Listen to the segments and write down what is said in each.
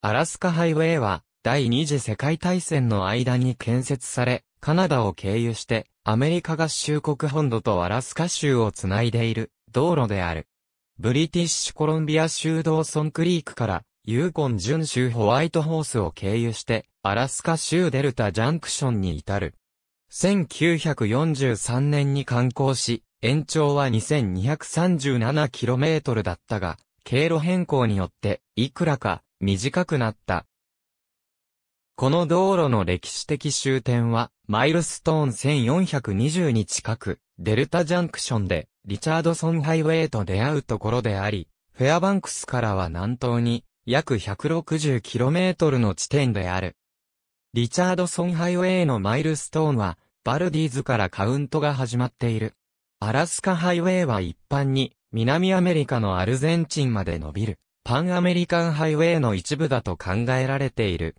アラスカハイウェイは、第二次世界大戦の間に建設され、カナダを経由して、アメリカ合衆国本土とアラスカ州をつないでいる道路である。ブリティッシュコロンビア州ドーソンクリークから、ユーコン準州ホワイトホースを経由して、アラスカ州デルタジャンクションに至る。1943年に観光し、延長は 2237km だったが、経路変更によって、いくらか短くなった。この道路の歴史的終点は、マイルストーン1420に近く、デルタジャンクションで、リチャードソンハイウェイと出会うところであり、フェアバンクスからは南東に、約 160km の地点である。リチャードソンハイウェイのマイルストーンは、バルディーズからカウントが始まっている。アラスカハイウェイは一般に、南アメリカのアルゼンチンまで伸びる。パンアメリカンハイウェイの一部だと考えられている。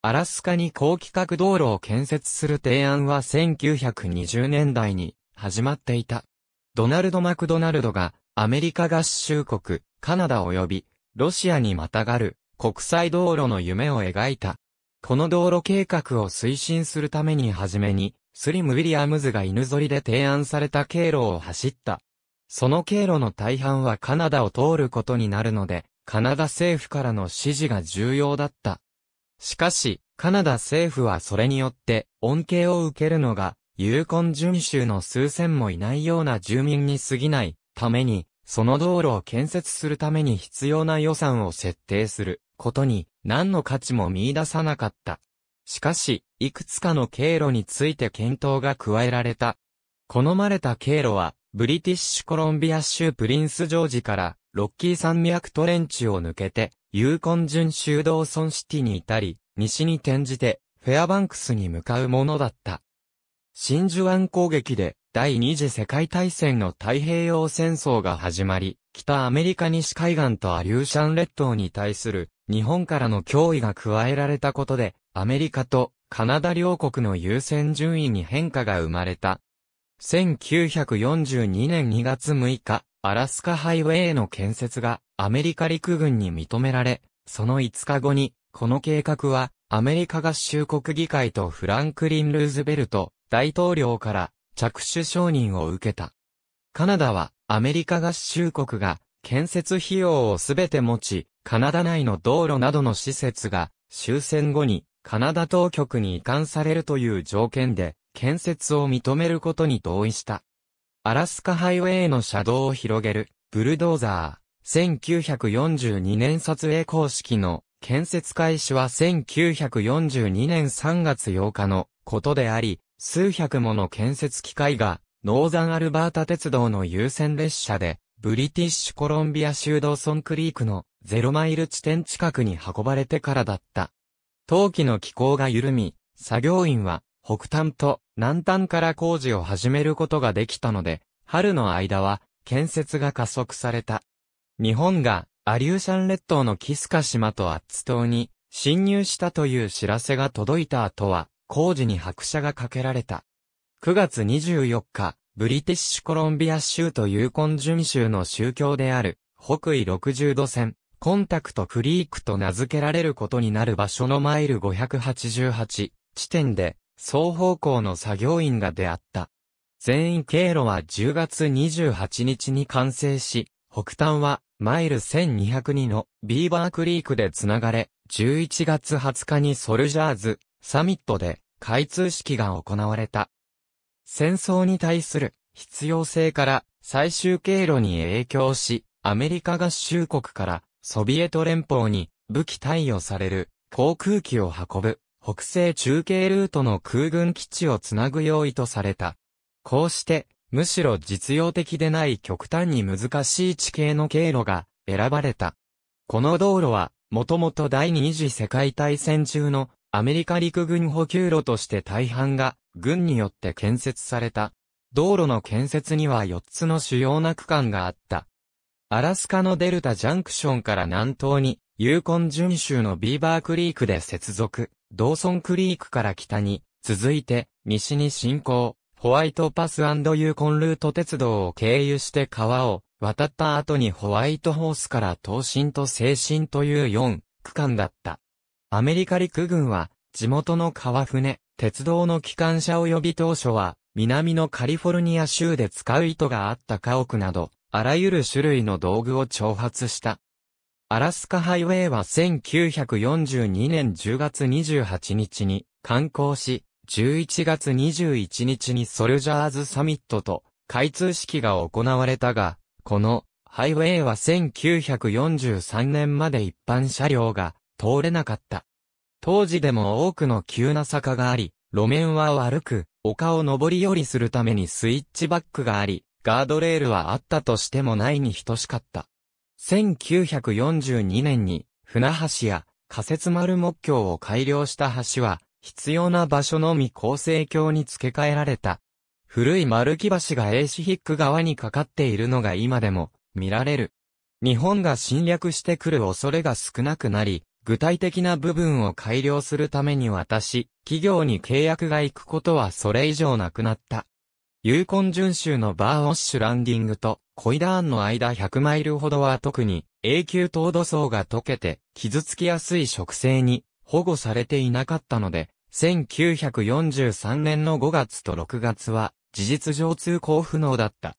アラスカに高規格道路を建設する提案は1920年代に始まっていた。ドナルド・マクドナルドがアメリカ合衆国、カナダ及びロシアにまたがる国際道路の夢を描いた。この道路計画を推進するために初めに、スリム・ウィリアムズが犬ぞりで提案された経路を走ったその経路の大半はカナダを通ることになるので、カナダ政府からの指示が重要だった。しかし、カナダ政府はそれによって恩恵を受けるのが、有根巡州の数千もいないような住民に過ぎないために、その道路を建設するために必要な予算を設定することに何の価値も見出さなかった。しかし、いくつかの経路について検討が加えられた。好まれた経路はブリティッシュコロンビア州プリンスジョージから、ロッキー山脈トレンチを抜けて、ユーコン準州道ソンシティに至り、西に転じて、フェアバンクスに向かうものだった。真珠湾攻撃で、第二次世界大戦の太平洋戦争が始まり、北アメリカ西海岸とアリューシャン列島に対する日本からの脅威が加えられたことで、アメリカとカナダ両国の優先順位に変化が生まれた1942年2月6日、アラスカハイウェイの建設がアメリカ陸軍に認められ、その5日後に、この計画はアメリカ合衆国議会とフランクリン・ルーズベルト大統領から着手承認を受けた。カナダはアメリカ合衆国が建設費用をすべて持ち、カナダ内の道路などの施設が終戦後にカナダ当局に移管されるという条件で建設を認めることに同意した。アラスカハイウェイの車道を広げる、ブルドーザー。1942年撮影公式の建設開始は1942年3月8日のことであり、数百もの建設機械が、ノーザンアルバータ鉄道の優先列車で、ブリティッシュコロンビア州ドーソンクリークのゼロマイル地点近くに運ばれてからだった。陶器の気候が緩み、作業員は北端と南端から工事を始めることができたので、春の間は建設が加速された。日本がアリューシャン列島のキスカ島とアッツ島に侵入したという知らせが届いた後は、工事に拍車がかけられた。9月24日、ブリティッシュコロンビア州とユーコン準州の宗教である、北緯60度線、コンタクトクリークと名付けられることになる場所のマイル588地点で、双方向の作業員が出会った。全員経路は10月28日に完成し、北端はマイル1202のビーバークリークで繋がれ、11月20日にソルジャーズサミットで開通式が行われた。戦争に対する必要性から最終経路に影響し、アメリカ合衆国からソビエト連邦に武器貸与される航空機を運ぶ北西中継ルートの空軍基地をつなぐ用意とされた。こうして、むしろ実用的でない極端に難しい地形の経路が選ばれた。この道路は、もともと第二次世界大戦中のアメリカ陸軍補給路として大半が軍によって建設された。道路の建設には4つの主要な区間があった。アラスカのデルタジャンクションから南東に、ユーコン準州のビーバークリークで接続。ドーソンクリークから北に、続いて、西に進行、ホワイトパスユーコンルート鉄道を経由して川を渡った後にホワイトホースから東進と西進という4区間だった。アメリカ陸軍は、地元の川船、鉄道の機関車及び当初は、南のカリフォルニア州で使う糸があった家屋など、あらゆる種類の道具を調発した。アラスカハイウェイは1942年10月28日に観光し、11月21日にソルジャーズサミットと開通式が行われたが、このハイウェイは1943年まで一般車両が通れなかった。当時でも多くの急な坂があり、路面は悪く、丘を上り下りするためにスイッチバックがあり、ガードレールはあったとしてもないに等しかった。1942年に、船橋や仮設丸木橋を改良した橋は、必要な場所のみ構成橋に付け替えられた。古い丸木橋がエーシヒック側にかかっているのが今でも見られる。日本が侵略してくる恐れが少なくなり、具体的な部分を改良するために私、企業に契約が行くことはそれ以上なくなった。ユーコン準州のバーオッシュランディングとコイダーンの間100マイルほどは特に永久凍土層が溶けて傷つきやすい植生に保護されていなかったので、1943年の5月と6月は事実上通行不能だった。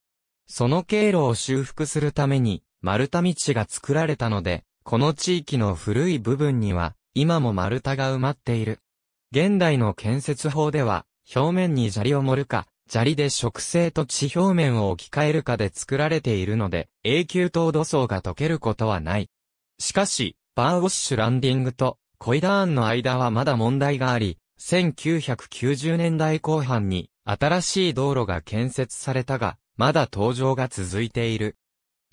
その経路を修復するために丸太道が作られたので、この地域の古い部分には今も丸太が埋まっている。現代の建設法では表面に砂利を盛るか砂利で植生と地表面を置き換えるかで作られているので、永久凍土層が溶けることはない。しかし、バーウォッシュランディングとコイダーンの間はまだ問題があり、1990年代後半に新しい道路が建設されたが、まだ登場が続いている。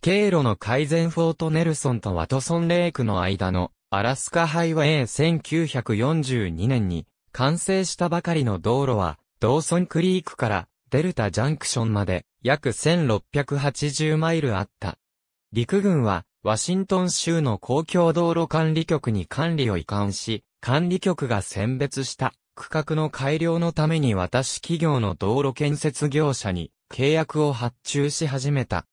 経路の改善フォートネルソンとワトソンレイクの間のアラスカハイワイ A1942 年に完成したばかりの道路はドーソンクリークからデルタジャンクションまで約1680マイルあった。陸軍はワシントン州の公共道路管理局に管理を移管し、管理局が選別した区画の改良のために私企業の道路建設業者に契約を発注し始めた。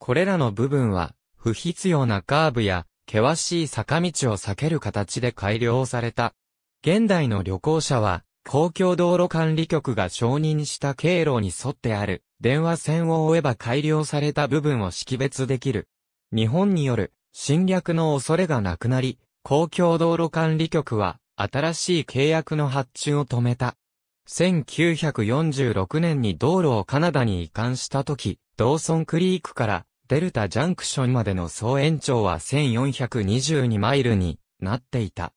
これらの部分は不必要なカーブや険しい坂道を避ける形で改良された。現代の旅行者は公共道路管理局が承認した経路に沿ってある電話線を追えば改良された部分を識別できる。日本による侵略の恐れがなくなり、公共道路管理局は新しい契約の発注を止めた。1946年に道路をカナダに移管した時、ドーソンクリークからデルタジャンクションまでの総延長は1422マイルになっていた。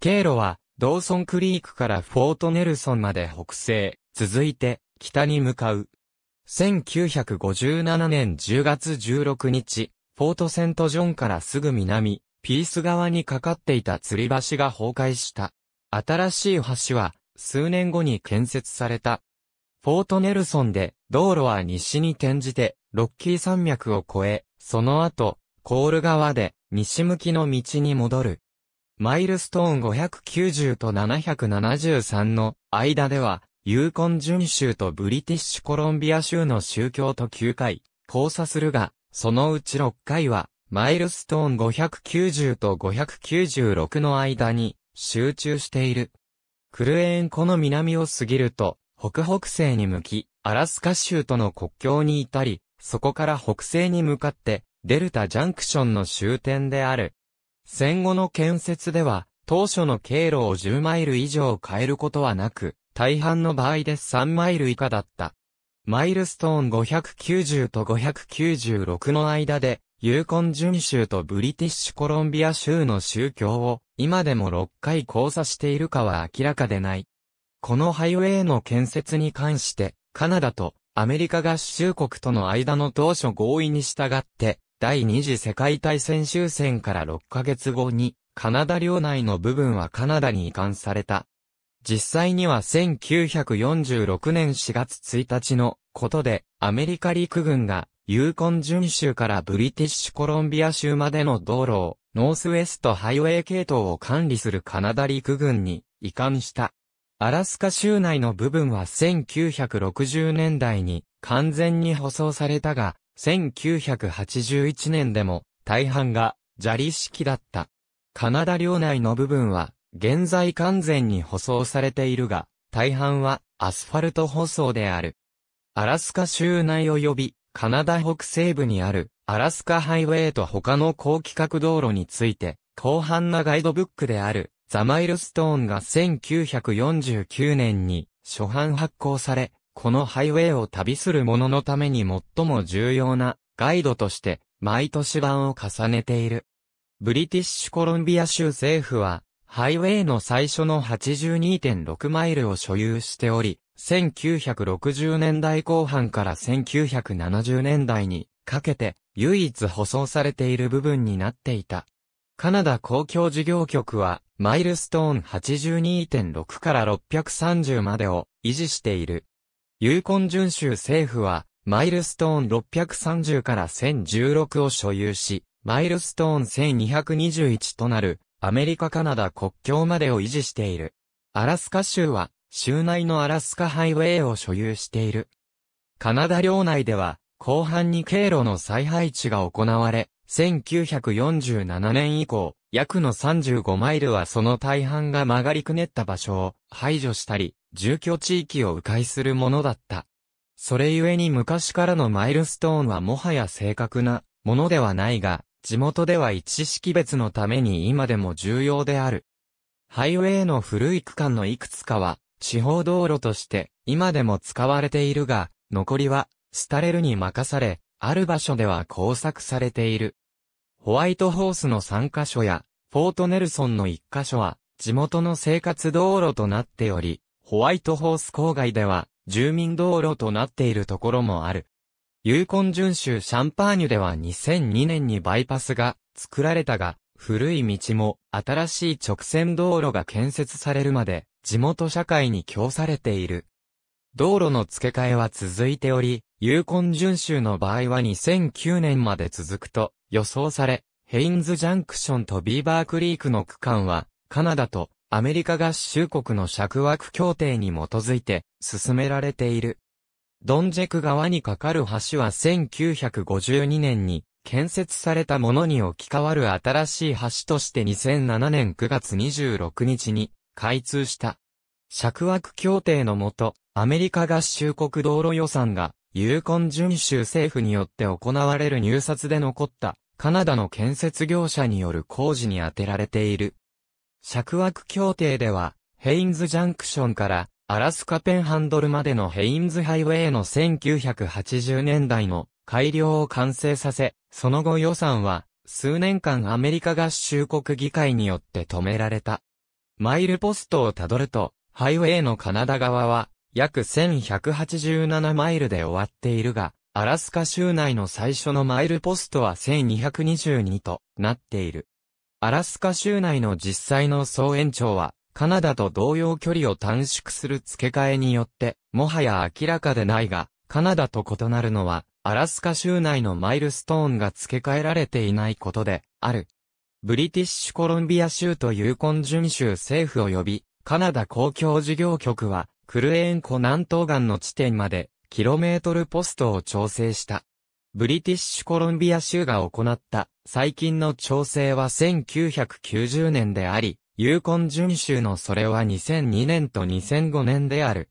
経路はドーソンクリークからフォートネルソンまで北西、続いて、北に向かう。1957年10月16日、フォートセントジョンからすぐ南、ピース側にかかっていた吊り橋が崩壊した。新しい橋は、数年後に建設された。フォートネルソンで、道路は西に転じて、ロッキー山脈を越え、その後、コール川で、西向きの道に戻る。マイルストーン590と773の間では、ユーコン準州とブリティッシュコロンビア州の宗教と9回、交差するが、そのうち6回は、マイルストーン590と596の間に集中している。クルエーン湖の南を過ぎると、北北西に向き、アラスカ州との国境に至り、そこから北西に向かって、デルタジャンクションの終点である、戦後の建設では、当初の経路を10マイル以上変えることはなく、大半の場合で3マイル以下だった。マイルストーン590と596の間で、ユーコン巡州とブリティッシュコロンビア州の宗教を今でも6回交差しているかは明らかでない。このハイウェイの建設に関して、カナダとアメリカ合衆国との間の当初合意に従って、第二次世界大戦終戦から6ヶ月後に、カナダ領内の部分はカナダに移管された。実際には1946年4月1日のことで、アメリカ陸軍が、ユーコン巡州からブリティッシュコロンビア州までの道路を、ノースウェストハイウェイ系統を管理するカナダ陸軍に移管した。アラスカ州内の部分は1960年代に完全に舗装されたが、1981年でも大半が砂利式だった。カナダ領内の部分は現在完全に舗装されているが、大半はアスファルト舗装である。アラスカ州内及びカナダ北西部にあるアラスカハイウェイと他の高規格道路について、広範なガイドブックであるザマイルストーンが1949年に初版発行され、このハイウェイを旅する者のために最も重要なガイドとして毎年版を重ねている。ブリティッシュコロンビア州政府は、ハイウェイの最初の82.6マイルを所有しており、1960年代後半から1970年代にかけて唯一舗装されている部分になっていた。カナダ公共事業局は、マイルストーン82.6から630までを維持している。ユーコン州政府は、マイルストーン630から1016を所有し、マイルストーン1221となる、アメリカカナダ国境までを維持している。アラスカ州は、州内のアラスカハイウェイを所有している。カナダ領内では、後半に経路の再配置が行われ、1947年以降、約の35マイルはその大半が曲がりくねった場所を排除したり、住居地域を迂回するものだった。それゆえに昔からのマイルストーンはもはや正確なものではないが、地元では一識別のために今でも重要である。ハイウェイの古い区間のいくつかは、地方道路として今でも使われているが、残りは、スタレルに任され、ある場所では工作されている。ホワイトホースの3カ所や、フォートネルソンの1カ所は、地元の生活道路となっており、ホワイトホース郊外では、住民道路となっているところもある。ユーコン巡州シャンパーニュでは2002年にバイパスが作られたが、古い道も新しい直線道路が建設されるまで地元社会に供されている。道路の付け替えは続いており、ユーコン州の場合は2009年まで続くと予想され、ヘインズジャンクションとビーバークリークの区間は、カナダとアメリカ合衆国の尺枠協定に基づいて進められている。ドンジェク川に架かる橋は1952年に建設されたものに置き換わる新しい橋として2007年9月26日に開通した。尺枠協定のもと、アメリカ合衆国道路予算がユーコン準州政府によって行われる入札で残ったカナダの建設業者による工事に充てられている。尺枠協定では、ヘインズジャンクションからアラスカペンハンドルまでのヘインズハイウェイの1980年代の改良を完成させ、その後予算は数年間アメリカ合衆国議会によって止められた。マイルポストをたどると、ハイウェイのカナダ側は約1187マイルで終わっているが、アラスカ州内の最初のマイルポストは1222となっている。アラスカ州内の実際の総延長は、カナダと同様距離を短縮する付け替えによって、もはや明らかでないが、カナダと異なるのは、アラスカ州内のマイルストーンが付け替えられていないことで、ある。ブリティッシュコロンビア州とユーコン準州政府及び、カナダ公共事業局は、クルエーン湖南東岸の地点まで、キロメートルポストを調整した。ブリティッシュコロンビア州が行った最近の調整は1990年であり、ユーコン巡州のそれは2002年と2005年である。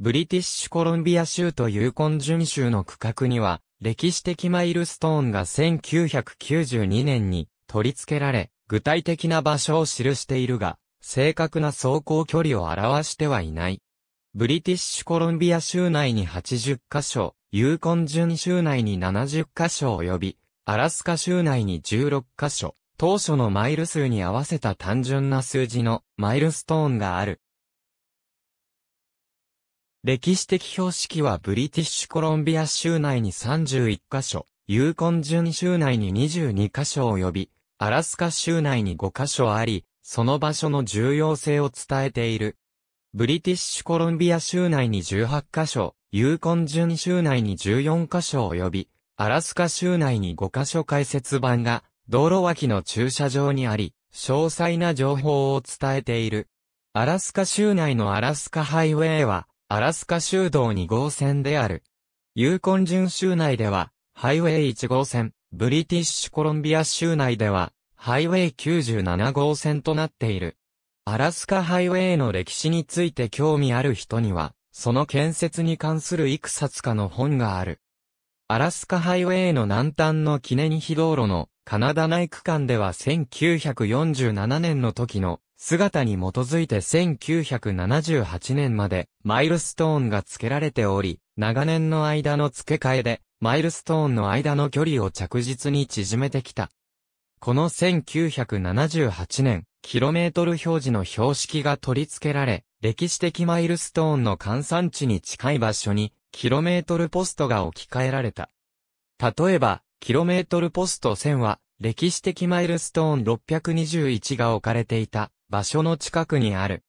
ブリティッシュコロンビア州とユーコン巡州の区画には、歴史的マイルストーンが1992年に取り付けられ、具体的な場所を記しているが、正確な走行距離を表してはいない。ブリティッシュコロンビア州内に80カ所、ユーコンン州内に70カ所及び、アラスカ州内に16カ所、当初のマイル数に合わせた単純な数字のマイルストーンがある。歴史的標識はブリティッシュコロンビア州内に31カ所、ユーコンン州内に22カ所及び、アラスカ州内に5カ所あり、その場所の重要性を伝えている。ブリティッシュコロンビア州内に18カ所、ユーコンジュン州内に14カ所及び、アラスカ州内に5カ所解説版が、道路脇の駐車場にあり、詳細な情報を伝えている。アラスカ州内のアラスカハイウェイは、アラスカ州道2号線である。ユーコンジュン州内では、ハイウェイ1号線、ブリティッシュコロンビア州内では、ハイウェイ97号線となっている。アラスカハイウェイの歴史について興味ある人には、その建設に関するいくさつかの本がある。アラスカハイウェイの南端の記念碑道路のカナダ内区間では1947年の時の姿に基づいて1978年までマイルストーンが付けられており、長年の間の付け替えでマイルストーンの間の距離を着実に縮めてきた。この1978年、キロメートル表示の標識が取り付けられ、歴史的マイルストーンの換算値に近い場所に、キロメートルポストが置き換えられた。例えば、キロメートルポスト1000は、歴史的マイルストーン621が置かれていた場所の近くにある。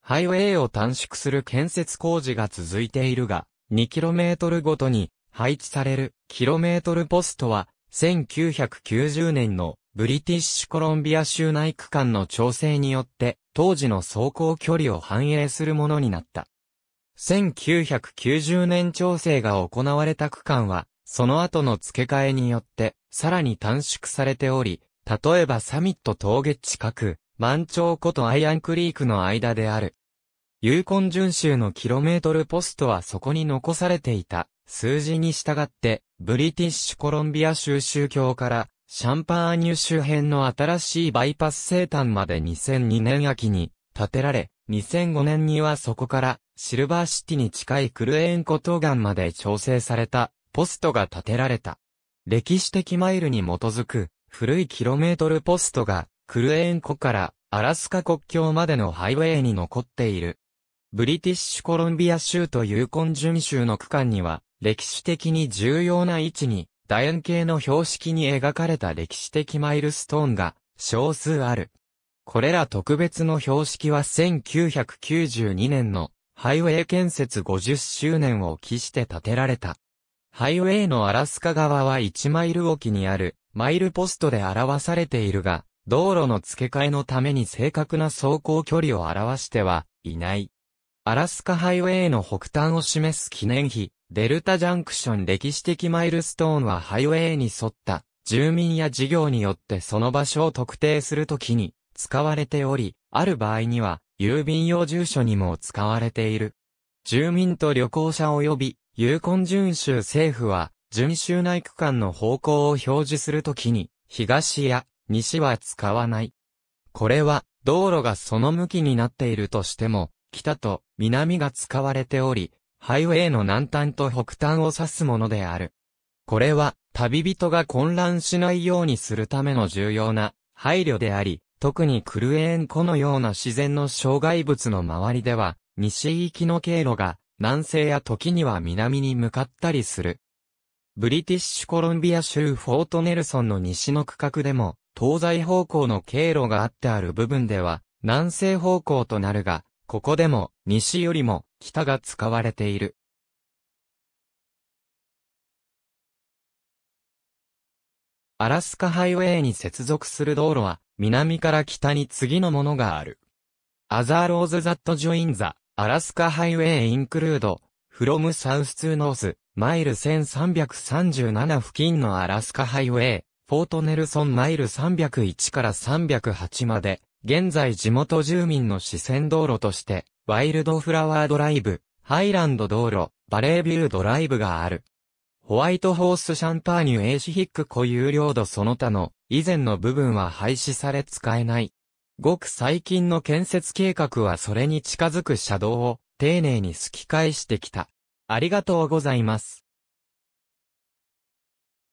ハイウェイを短縮する建設工事が続いているが、2km ごとに配置されるキロメートルポストは1990年のブリティッシュコロンビア州内区間の調整によって、当時の走行距離を反映するものになった。1990年調整が行われた区間は、その後の付け替えによって、さらに短縮されており、例えばサミット峠近く、満潮ことアイアンクリークの間である。ユーコン州のキロメートルポストはそこに残されていた数字に従って、ブリティッシュコロンビア州宗教からシャンパーニュ周辺の新しいバイパス生誕まで2002年秋に建てられ、2005年にはそこからシルバーシティに近いクルエンコ東岸まで調整されたポストが建てられた。歴史的マイルに基づく古いキロメートルポストがクルエンコからアラスカ国境までのハイウェイに残っている。ブリティッシュコロンビア州とユーコン準州の区間には歴史的に重要な位置に楕円形の標識に描かれた歴史的マイルストーンが少数ある。これら特別の標識は1992年のハイウェイ建設50周年を期して建てられた。ハイウェイのアラスカ側は1マイル沖にあるマイルポストで表されているが、道路の付け替えのために正確な走行距離を表してはいない。アラスカハイウェイの北端を示す記念碑、デルタジャンクション歴史的マイルストーンはハイウェイに沿った住民や事業によってその場所を特定するときに使われており、ある場合には郵便用住所にも使われている。住民と旅行者及び、有根準州政府は、準州内区間の方向を表示するときに、東や西は使わない。これは、道路がその向きになっているとしても、北と南が使われており、ハイウェイの南端と北端を指すものである。これは、旅人が混乱しないようにするための重要な配慮であり、特にクルエーン湖のような自然の障害物の周りでは、西行きの経路が南西や時には南に向かったりする。ブリティッシュコロンビア州フォートネルソンの西の区画でも、東西方向の経路があってある部分では、南西方向となるが、ここでも、西よりも、北が使われている。アラスカハイウェイに接続する道路は、南から北に次のものがある。アザーローズ・ザット・ジョイン・ザ・アラスカハイウェイ・インクルード、フロム・サウス・ツー・ノース、マイル1337付近のアラスカハイウェイ、フォート・ネルソンマイル301から308まで、現在地元住民の視線道路として、ワイルドフラワードライブ、ハイランド道路、バレービュードライブがある。ホワイトホースシャンパーニュエーシヒック固有領土その他の以前の部分は廃止され使えない。ごく最近の建設計画はそれに近づく車道を丁寧に透き返してきた。ありがとうございます。